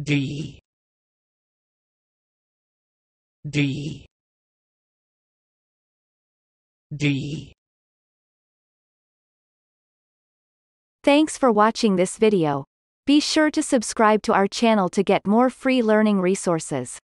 D D D Thanks for watching this video. Be sure to subscribe to our channel to get more free learning resources.